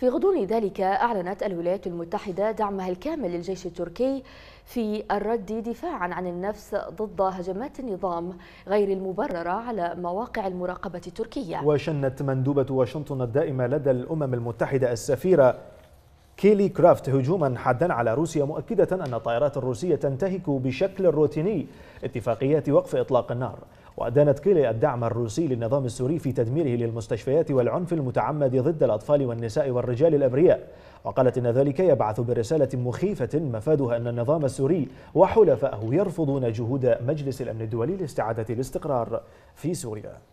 في غضون ذلك أعلنت الولايات المتحدة دعمها الكامل للجيش التركي في الرد دفاعا عن النفس ضد هجمات النظام غير المبررة على مواقع المراقبة التركية وشنت مندوبة واشنطن الدائمة لدى الأمم المتحدة السفيرة كيلي كرافت هجوما حادا على روسيا مؤكدة أن الطائرات الروسية تنتهك بشكل روتيني اتفاقيات وقف إطلاق النار وأدانت كيلي الدعم الروسي للنظام السوري في تدميره للمستشفيات والعنف المتعمد ضد الأطفال والنساء والرجال الأبرياء وقالت إن ذلك يبعث برسالة مخيفة مفادها أن النظام السوري وحلفائه يرفضون جهود مجلس الأمن الدولي لاستعادة الاستقرار في سوريا